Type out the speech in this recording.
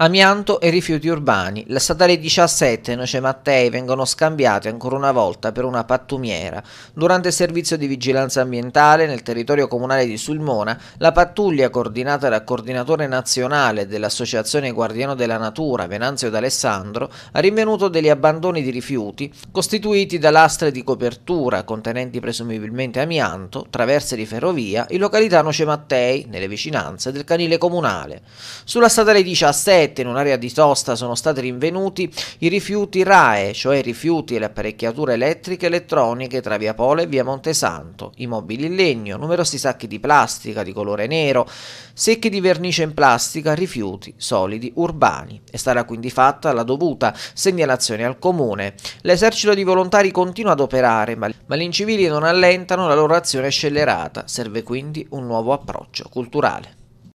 Amianto e rifiuti urbani. La statale 17 Noce Mattei vengono scambiate ancora una volta per una pattumiera. Durante il servizio di vigilanza ambientale nel territorio comunale di Sulmona, la pattuglia coordinata dal coordinatore nazionale dell'Associazione Guardiano della Natura, Venanzio D'Alessandro, ha rinvenuto degli abbandoni di rifiuti costituiti da lastre di copertura contenenti presumibilmente amianto, traverse di ferrovia in località Noce Mattei, nelle vicinanze del canile comunale. Sulla statale 17 in un'area di sosta sono stati rinvenuti i rifiuti RAE, cioè i rifiuti e le apparecchiature elettriche e elettroniche tra via Pole e via Montesanto, i mobili in legno, numerosi sacchi di plastica di colore nero, secchi di vernice in plastica, rifiuti solidi urbani. E stata quindi fatta la dovuta segnalazione al comune. L'esercito di volontari continua ad operare, ma gli incivili non allentano la loro azione scellerata. Serve quindi un nuovo approccio culturale.